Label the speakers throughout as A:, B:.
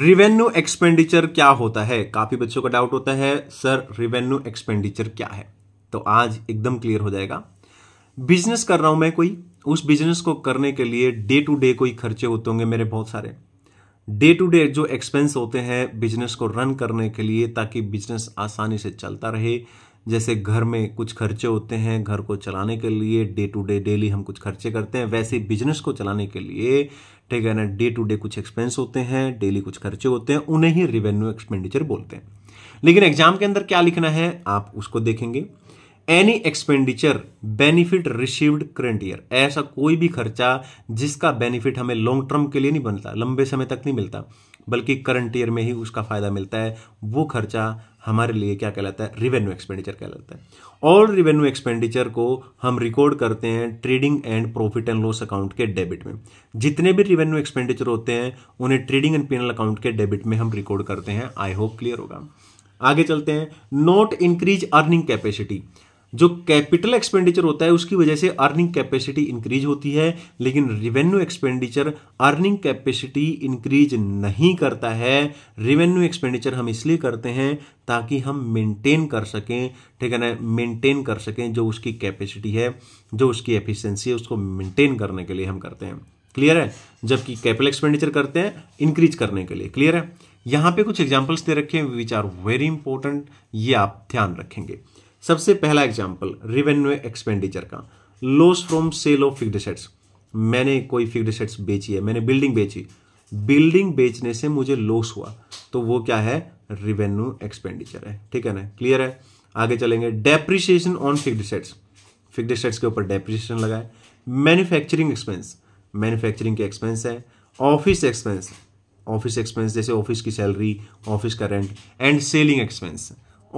A: revenue expenditure क्या होता है काफी बच्चों का डाउट होता है सर रिवेन्यू एक्सपेंडिचर क्या है तो आज एकदम क्लियर हो जाएगा बिजनेस कर रहा हूं मैं कोई उस बिजनेस को करने के लिए डे टू डे कोई खर्चे होते होंगे मेरे बहुत सारे डे टू डे जो एक्सपेंस होते हैं बिजनेस को रन करने के लिए ताकि बिजनेस आसानी से चलता रहे जैसे घर में कुछ खर्चे होते हैं घर को चलाने के लिए डे टू डे डेली हम कुछ खर्चे करते हैं वैसे बिजनेस को चलाने के लिए ठीक है ना डे टू डे कुछ एक्सपेंस होते हैं डेली कुछ खर्चे होते हैं उन्हें ही रिवेन्यू एक्सपेंडिचर बोलते हैं लेकिन एग्जाम के अंदर क्या लिखना है आप उसको देखेंगे any expenditure benefit received current year ऐसा कोई भी खर्चा जिसका बेनिफिट हमें लॉन्ग टर्म के लिए नहीं बनता लंबे समय तक नहीं मिलता बल्कि करंट ईयर में ही उसका फ़ायदा मिलता है वो खर्चा हमारे लिए क्या कहलाता है रिवेन्यू एक्सपेंडिचर कहलाता है और रिवेन्यू एक्सपेंडिचर को हम रिकॉर्ड करते हैं trading and profit and loss account के डेबिट में जितने भी रिवेन्यू एक्सपेंडिचर होते हैं उन्हें ट्रेडिंग एंड पेनल अकाउंट के डेबिट में हम रिकॉर्ड करते हैं आई होप क्लियर होगा आगे चलते हैं नॉट इंक्रीज अर्निंग कैपेसिटी जो कैपिटल एक्सपेंडिचर होता है उसकी वजह से अर्निंग कैपेसिटी इंक्रीज होती है लेकिन revenue expenditure earning capacity increase नहीं करता है रिवेन्यू एक्सपेंडिचर हम इसलिए करते हैं ताकि हम मेंटेन कर सकें ठीक है ना मेंटेन कर सकें जो उसकी कैपेसिटी है जो उसकी एफिशिएंसी है उसको मेंटेन करने के लिए हम करते हैं क्लियर है जबकि कैपिटल एक्सपेंडिचर करते हैं इंक्रीज करने के लिए क्लियर है यहाँ पे कुछ एग्जाम्पल्स दे रखे हैं विच आर वेरी इंपॉर्टेंट ये आप ध्यान रखेंगे सबसे पहला एग्जाम्पल रिवेन्यू एक्सपेंडिचर का loss from sale of fixed assets मैंने कोई फिक्ड सेट्स बेची है मैंने बिल्डिंग बेची बिल्डिंग बेचने से मुझे लॉस हुआ तो वो क्या है रिवेन्यू एक्सपेंडिचर है ठीक है ना क्लियर है आगे चलेंगे depreciation on fixed assets fixed assets के ऊपर डेप्रिसिएशन लगाए मैन्युफैक्चरिंग एक्सपेंस मैन्युफैक्चरिंग के एक्सपेंस है ऑफिस एक्सपेंस ऑफिस एक्सपेंस जैसे ऑफिस की सैलरी ऑफिस का rent and selling expense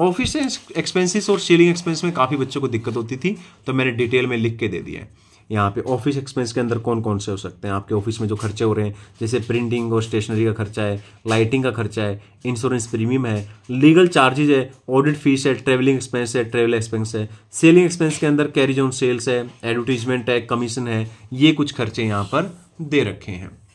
A: office expenses और सेलिंग एक्सपेंस में काफ़ी बच्चों को दिक्कत होती थी तो मैंने डिटेल में लिख के दे दिया है यहाँ पे ऑफिस एक्सपेंस के अंदर कौन कौन से हो सकते हैं आपके ऑफिस में जो खर्चे हो रहे हैं जैसे प्रिंटिंग और स्टेशनरी का खर्चा है लाइटिंग का खर्चा है इंश्योरेंस प्रीमियम है लीगल चार्जेज है ऑडिट फीस है ट्रेवलिंग एक्सपेंस है ट्रेवल एक्सपेंस है सेलिंग एक्सपेंस के अंदर कैरीज ऑन सेल्स है एडवर्टीजमेंट है कमीशन है ये कुछ खर्चे यहाँ पर दे रखे हैं